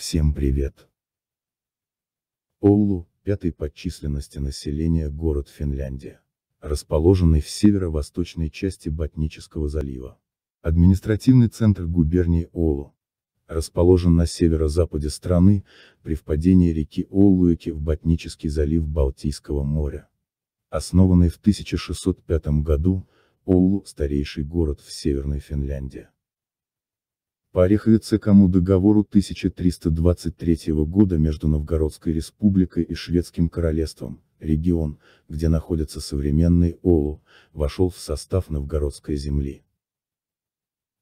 Всем привет! Оулу, пятый по численности населения город Финляндия, расположенный в северо-восточной части Ботнического залива. Административный центр губернии Оулу. Расположен на северо-западе страны, при впадении реки Оулуэки в Ботнический залив Балтийского моря. Основанный в 1605 году, Оулу – старейший город в Северной Финляндии по кому договору 1323 года между Новгородской республикой и Шведским королевством, регион, где находится современный Олу, вошел в состав новгородской земли.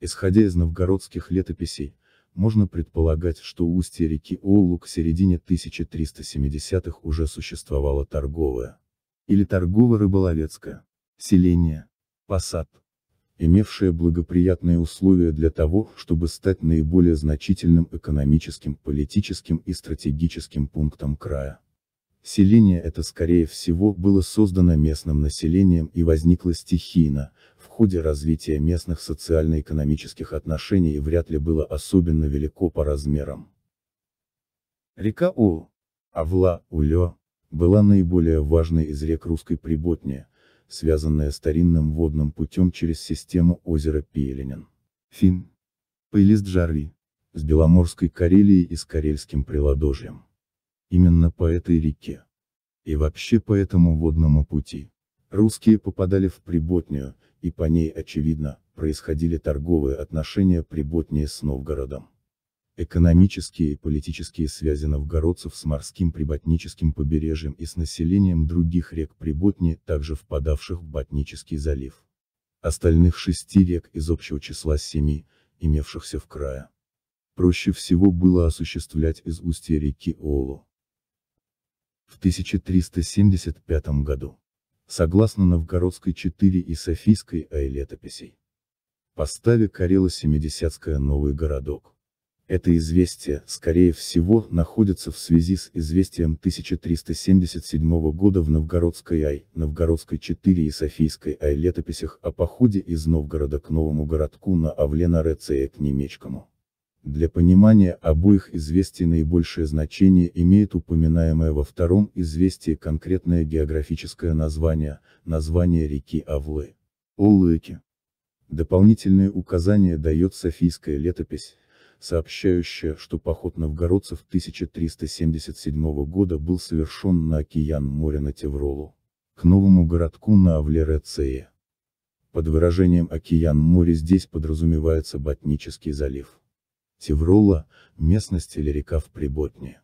Исходя из новгородских летописей, можно предполагать, что устье реки Олу к середине 1370-х уже существовало торговое или торгово-рыболовецкое селение, посад имевшее благоприятные условия для того, чтобы стать наиболее значительным экономическим, политическим и стратегическим пунктом края. Селение это скорее всего было создано местным населением и возникло стихийно, в ходе развития местных социально-экономических отношений и вряд ли было особенно велико по размерам. Река У, Авла, Улё, была наиболее важной из рек русской Приботни, связанная старинным водным путем через систему озера Пелинин. Фин. Пейлист Жарви. С Беломорской Карелией и с Карельским приладожьем. Именно по этой реке. И вообще по этому водному пути. Русские попадали в Приботнюю и по ней, очевидно, происходили торговые отношения Приботнии с Новгородом. Экономические и политические связи новгородцев с морским прибатническим побережьем и с населением других рек Приботни, также впадавших в Ботнический залив. Остальных шести рек из общего числа семи, имевшихся в крае. Проще всего было осуществлять из устья реки Олу. В 1375 году. Согласно Новгородской 4 и Софийской ай летописей. Поставе Карела Семидесятская новый городок. Это известие, скорее всего, находится в связи с известием 1377 года в Новгородской Ай, Новгородской 4 и Софийской Ай летописях о походе из Новгорода к новому городку на Авле на Рецее к Немечкому. Для понимания обоих известий наибольшее значение имеет упоминаемое во втором известии конкретное географическое название, название реки Авлы. Олыки. Дополнительное указание дает Софийская летопись, сообщающая, что поход новгородцев 1377 года был совершен на океан моря на Тевролу. К новому городку на Авлерецее. Под выражением «океан море» здесь подразумевается Ботнический залив. Теврола – местность или река в Приботне.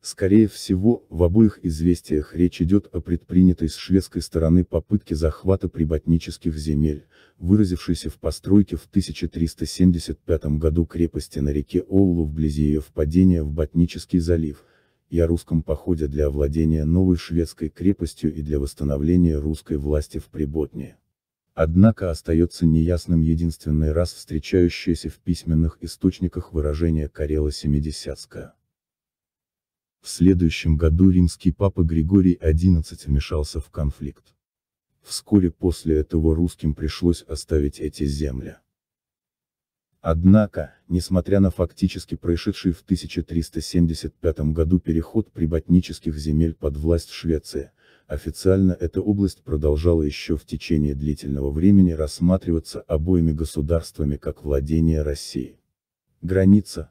Скорее всего, в обоих известиях речь идет о предпринятой с шведской стороны попытке захвата приботнических земель, выразившейся в постройке в 1375 году крепости на реке Оллу вблизи ее впадения в Ботнический залив, и о русском походе для овладения новой шведской крепостью и для восстановления русской власти в Приботне. Однако остается неясным единственный раз встречающееся в письменных источниках выражение Карела Семидесятская. В следующем году римский папа Григорий XI вмешался в конфликт. Вскоре после этого русским пришлось оставить эти земли. Однако, несмотря на фактически происшедший в 1375 году переход приботнических земель под власть Швеции, официально эта область продолжала еще в течение длительного времени рассматриваться обоими государствами как владение России. Граница,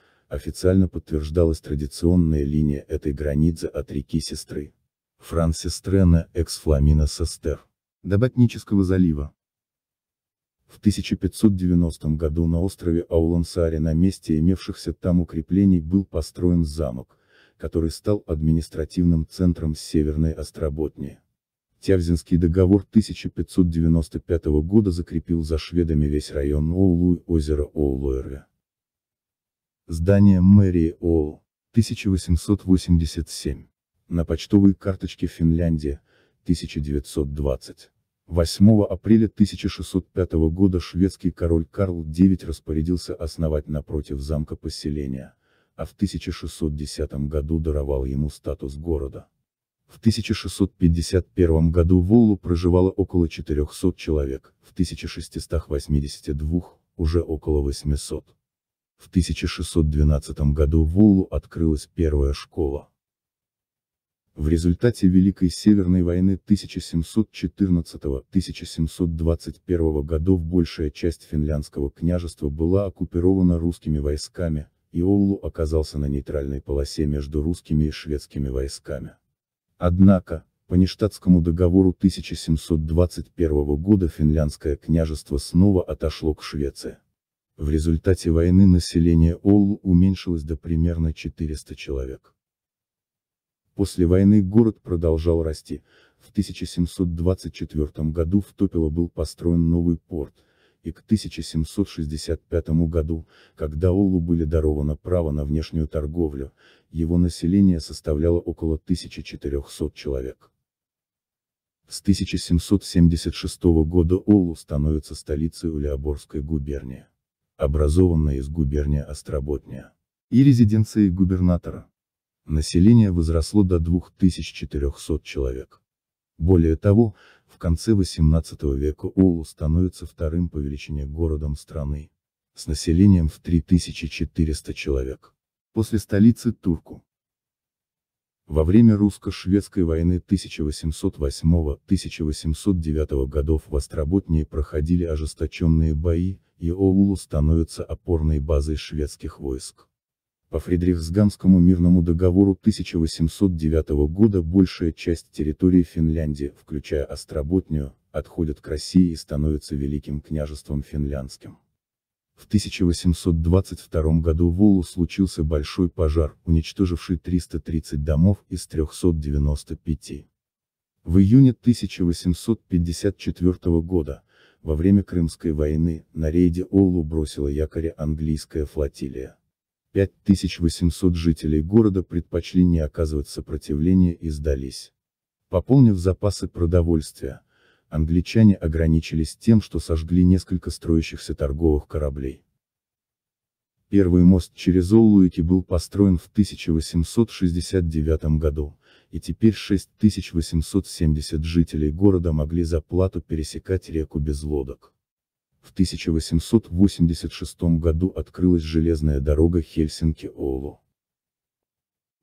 официально подтверждалась традиционная линия этой границы от реки Сестры. Франсис Трена, экс-фламина Сестер. До Ботнического залива. В 1590 году на острове Аулансаре на месте имевшихся там укреплений был построен замок, который стал административным центром Северной Остроботнии. Тявзинский договор 1595 года закрепил за шведами весь район Оулу озера озеро Оулуэрве. Здание мэрии Ол, 1887. На почтовой карточке Финляндия, 1920. 8 апреля 1605 года шведский король Карл IX распорядился основать напротив замка поселения, а в 1610 году даровал ему статус города. В 1651 году в Олу проживало около 400 человек, в 1682 – уже около 800. В 1612 году в Улу открылась первая школа. В результате Великой Северной войны 1714-1721 годов большая часть финляндского княжества была оккупирована русскими войсками, и Оулу оказался на нейтральной полосе между русскими и шведскими войсками. Однако, по Ништадтскому договору 1721 года финляндское княжество снова отошло к Швеции. В результате войны население Оллу уменьшилось до примерно 400 человек. После войны город продолжал расти, в 1724 году в Топило был построен новый порт, и к 1765 году, когда Оллу были даровано право на внешнюю торговлю, его население составляло около 1400 человек. С 1776 года Оллу становится столицей Улеоборской губернии образованная из губерния Остроботния и резиденции губернатора. Население возросло до 2400 человек. Более того, в конце XVIII века Оулу становится вторым по величине городом страны, с населением в 3400 человек, после столицы Турку. Во время русско-шведской войны 1808-1809 годов в Остроботнии проходили ожесточенные бои, и Иоулу становится опорной базой шведских войск. По Фридрихсганскому мирному договору 1809 года большая часть территории Финляндии, включая Остроботнию, отходит к России и становится Великим княжеством финляндским. В 1822 году в Олу случился большой пожар, уничтоживший 330 домов из 395. В июне 1854 года, во время Крымской войны, на рейде Олу бросила якоря английская флотилия. 5800 жителей города предпочли не оказывать сопротивления и сдались. Пополнив запасы продовольствия, англичане ограничились тем, что сожгли несколько строящихся торговых кораблей. Первый мост через Олуики был построен в 1869 году, и теперь 6870 жителей города могли за плату пересекать реку без лодок. В 1886 году открылась железная дорога Хельсинки-Олу.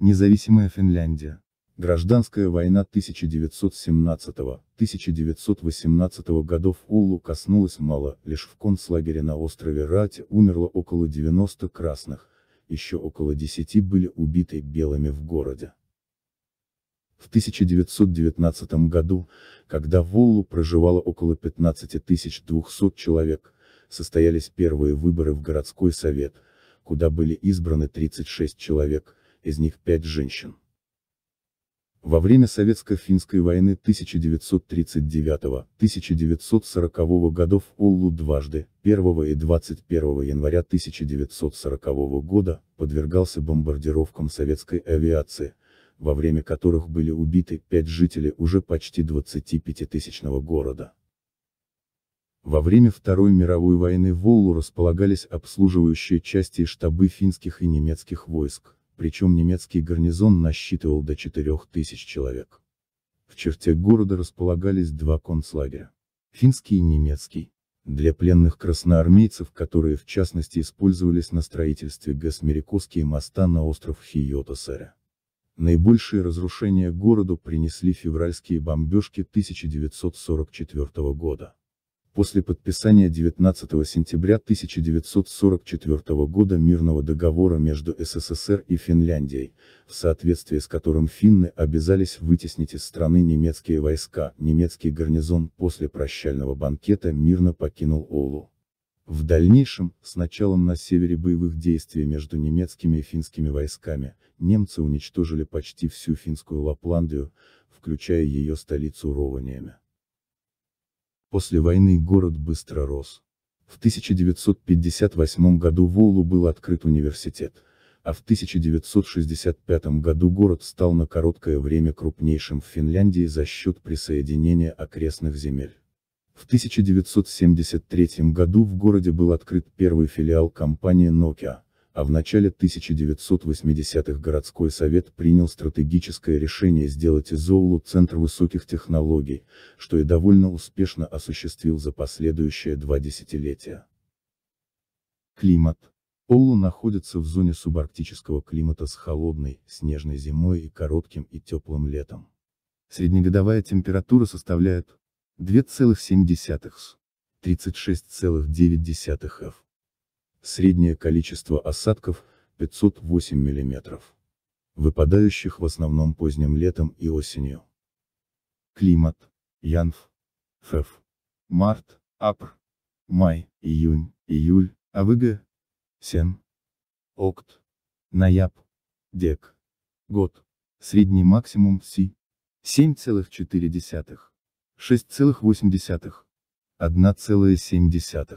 Независимая Финляндия Гражданская война 1917-1918 годов Улу коснулась мало, лишь в концлагере на острове Рате умерло около 90 красных, еще около 10 были убиты белыми в городе. В 1919 году, когда в Улу проживало около 15 200 человек, состоялись первые выборы в городской совет, куда были избраны 36 человек, из них 5 женщин. Во время советско-финской войны 1939-1940 годов Оллу дважды, 1 и 21 января 1940 года, подвергался бомбардировкам советской авиации, во время которых были убиты пять жителей уже почти 25-тысячного города. Во время Второй мировой войны в Оллу располагались обслуживающие части и штабы финских и немецких войск причем немецкий гарнизон насчитывал до 4000 человек. В черте города располагались два концлагеря. Финский и немецкий. Для пленных красноармейцев, которые в частности использовались на строительстве Гасмерикосские моста на остров Хиотосера. Наибольшие разрушения городу принесли февральские бомбежки 1944 года после подписания 19 сентября 1944 года мирного договора между СССР и Финляндией, в соответствии с которым финны обязались вытеснить из страны немецкие войска, немецкий гарнизон после прощального банкета мирно покинул Олу. В дальнейшем, с началом на севере боевых действий между немецкими и финскими войсками, немцы уничтожили почти всю финскую Лапландию, включая ее столицу Рованиями. После войны город быстро рос. В 1958 году в Оулу был открыт университет, а в 1965 году город стал на короткое время крупнейшим в Финляндии за счет присоединения окрестных земель. В 1973 году в городе был открыт первый филиал компании Nokia а в начале 1980-х городской совет принял стратегическое решение сделать Изоулу центр высоких технологий, что и довольно успешно осуществил за последующие два десятилетия. Климат. Оулу находится в зоне субарктического климата с холодной, снежной зимой и коротким и теплым летом. Среднегодовая температура составляет 2,7 с 36,9 ф. Среднее количество осадков – 508 мм. Выпадающих в основном поздним летом и осенью. Климат. янв, Фев. Март, Апр. Май, Июнь, Июль, Авыга. Сен. Окт. Наяб. Дек. Год. Средний максимум Си. 7,4. 6,8. 1,7.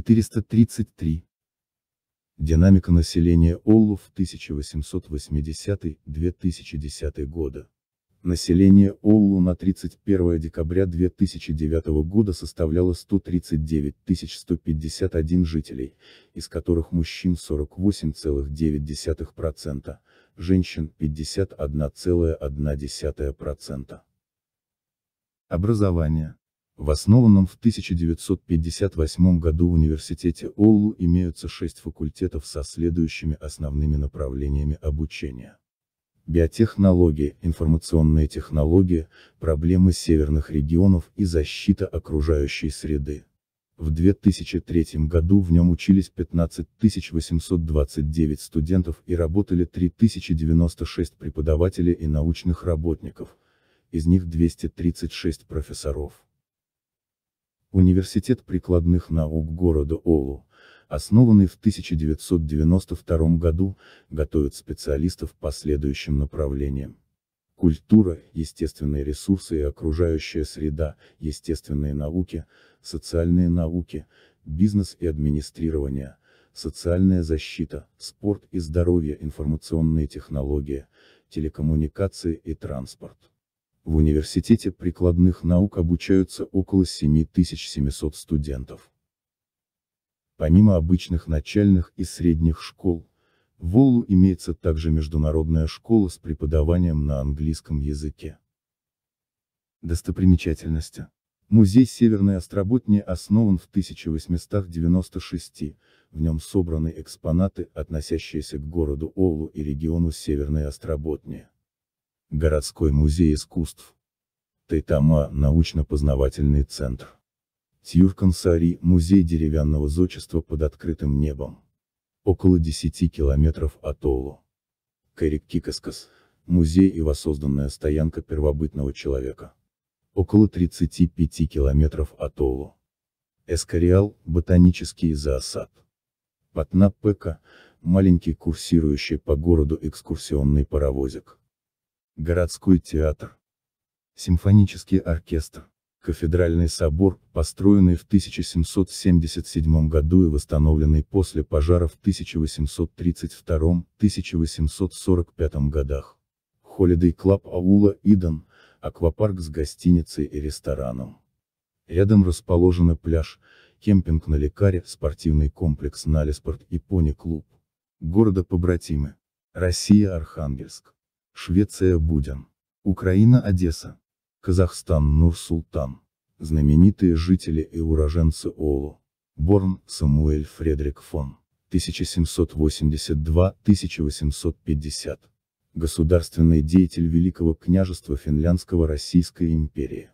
433. Динамика населения Оллу в 1880-2010 года. Население Оллу на 31 декабря 2009 года составляло 139 151 жителей, из которых мужчин 48,9%, женщин 51,1%. Образование. В основанном в 1958 году университете Оулу имеются шесть факультетов со следующими основными направлениями обучения. Биотехнологии, информационные технологии, проблемы северных регионов и защита окружающей среды. В 2003 году в нем учились 15 829 студентов и работали 3096 преподавателей и научных работников, из них 236 профессоров. Университет прикладных наук города Олу, основанный в 1992 году, готовит специалистов по следующим направлениям. Культура, естественные ресурсы и окружающая среда, естественные науки, социальные науки, бизнес и администрирование, социальная защита, спорт и здоровье, информационные технологии, телекоммуникации и транспорт. В университете прикладных наук обучаются около 7700 студентов. Помимо обычных начальных и средних школ, в Олу имеется также международная школа с преподаванием на английском языке. Достопримечательности. Музей Северной Остроботни основан в 1896, в нем собраны экспонаты, относящиеся к городу Олу и региону Северной Остроботни. Городской музей искусств. Тайтама – научно-познавательный центр. Тьюркансари – музей деревянного зодчества под открытым небом. Около 10 километров от Оулу. Кэрик-Кикаскас – музей и воссозданная стоянка первобытного человека. Около 35 километров от Оулу. Эскариал ботанический зоосад. Патна Пека – маленький курсирующий по городу экскурсионный паровозик городской театр, симфонический оркестр, кафедральный собор, построенный в 1777 году и восстановленный после пожара в 1832-1845 годах, Холидей Клаб аула Иден, аквапарк с гостиницей и рестораном. Рядом расположены пляж, кемпинг на Лекаре, спортивный комплекс Налиспорт и пони-клуб. Города-побратимы. Россия Архангельск. Швеция Буден. Украина Одесса. Казахстан Нур-Султан. Знаменитые жители и уроженцы Олу. Борн Самуэль Фредерик фон. 1782-1850. Государственный деятель Великого княжества Финляндского Российской империи.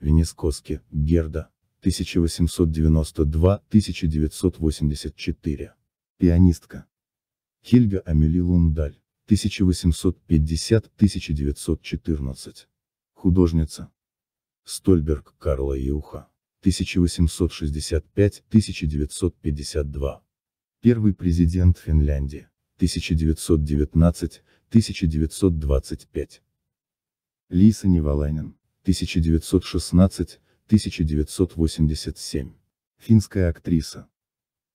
Венескоски, Герда. 1892-1984. Пианистка. Хильга Амели Лундаль. 1850-1914. Художница. Стольберг Карла Еуха. 1865-1952. Первый президент Финляндии. 1919-1925. Лиса Неваланин. 1916-1987. Финская актриса.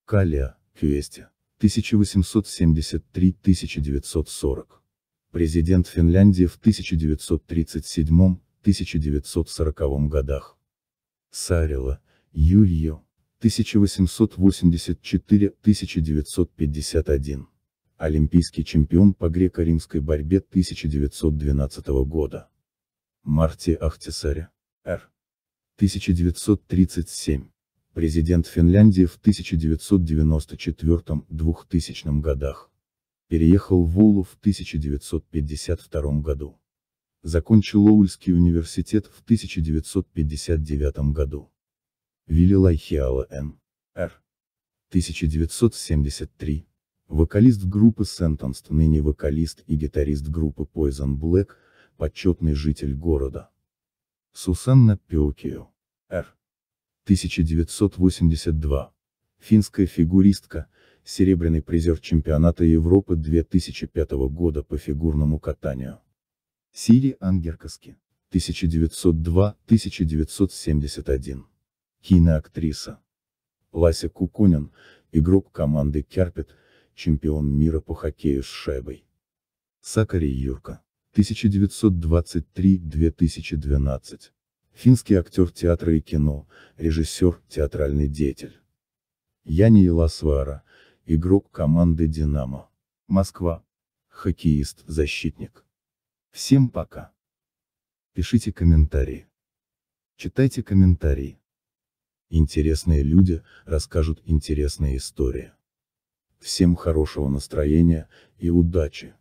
Калия, Квести. 1873-1940. Президент Финляндии в 1937-1940 годах. Сарила, Юлью, 1884-1951. Олимпийский чемпион по греко-римской борьбе 1912 года. Марти Ахтисаря. Р. 1937 президент Финляндии в 1994-2000 годах. Переехал в Оулу в 1952 году. Закончил Оульский университет в 1959 году. Вилли Лайхиала Н. Р. 1973. Вокалист группы Сентонст, ныне вокалист и гитарист группы Poison Black, почетный житель города. Сусанна Пиокио. Р. 1982. Финская фигуристка, серебряный призер чемпионата Европы 2005 года по фигурному катанию. Сири Ангеркаски, 1902-1971. Киноактриса. Лася Кукунин, игрок команды Керпет, чемпион мира по хоккею с шайбой. Сакари Юрка, 1923-2012. Финский актер театра и кино, режиссер, театральный деятель. Яни Еласвара, игрок команды «Динамо». Москва. Хоккеист, защитник. Всем пока. Пишите комментарии. Читайте комментарии. Интересные люди расскажут интересные истории. Всем хорошего настроения и удачи!